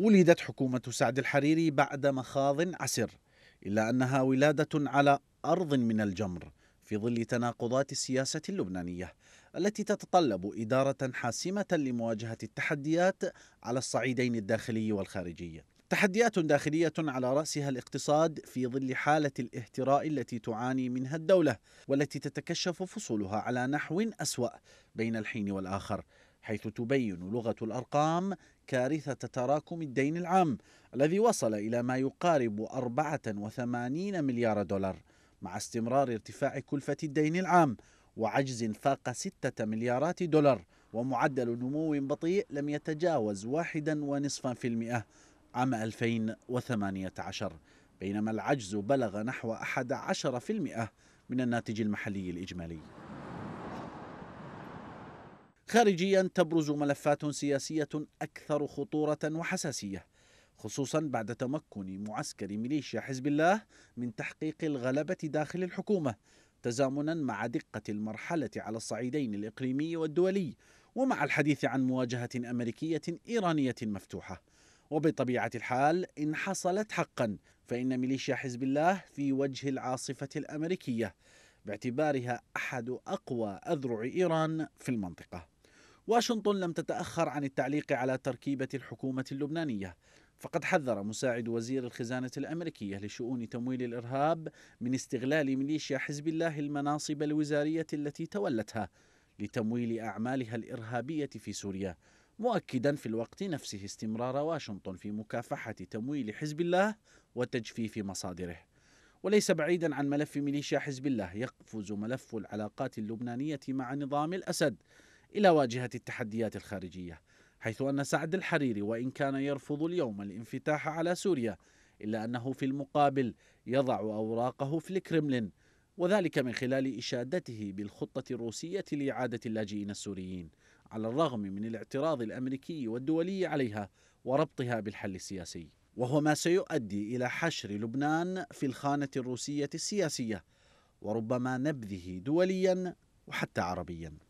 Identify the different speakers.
Speaker 1: ولدت حكومة سعد الحريري بعد مخاض عسر إلا أنها ولادة على أرض من الجمر في ظل تناقضات السياسة اللبنانية التي تتطلب إدارة حاسمة لمواجهة التحديات على الصعيدين الداخلي والخارجي تحديات داخلية على رأسها الاقتصاد في ظل حالة الاهتراء التي تعاني منها الدولة والتي تتكشف فصولها على نحو أسوأ بين الحين والآخر حيث تبين لغة الأرقام كارثة تراكم الدين العام الذي وصل إلى ما يقارب 84 مليار دولار مع استمرار ارتفاع كلفة الدين العام وعجز فاق 6 مليارات دولار ومعدل نمو بطيء لم يتجاوز واحدا ونصفا في المئة عام 2018 بينما العجز بلغ نحو 11% من الناتج المحلي الإجمالي خارجيا تبرز ملفات سياسية أكثر خطورة وحساسية خصوصا بعد تمكن معسكر ميليشيا حزب الله من تحقيق الغلبة داخل الحكومة تزامنا مع دقة المرحلة على الصعيدين الإقليمي والدولي ومع الحديث عن مواجهة أمريكية إيرانية مفتوحة وبطبيعة الحال إن حصلت حقا فإن ميليشيا حزب الله في وجه العاصفة الأمريكية باعتبارها أحد أقوى أذرع إيران في المنطقة واشنطن لم تتأخر عن التعليق على تركيبة الحكومة اللبنانية فقد حذر مساعد وزير الخزانة الأمريكية لشؤون تمويل الإرهاب من استغلال ميليشيا حزب الله المناصب الوزارية التي تولتها لتمويل أعمالها الإرهابية في سوريا مؤكدا في الوقت نفسه استمرار واشنطن في مكافحة تمويل حزب الله وتجفيف مصادره وليس بعيدا عن ملف ميليشيا حزب الله يقفز ملف العلاقات اللبنانية مع نظام الأسد إلى واجهة التحديات الخارجية حيث أن سعد الحريري وإن كان يرفض اليوم الانفتاح على سوريا إلا أنه في المقابل يضع أوراقه في الكرملين وذلك من خلال إشادته بالخطة الروسية لإعادة اللاجئين السوريين على الرغم من الاعتراض الأمريكي والدولي عليها وربطها بالحل السياسي وهو ما سيؤدي إلى حشر لبنان في الخانة الروسية السياسية وربما نبذه دوليا وحتى عربيا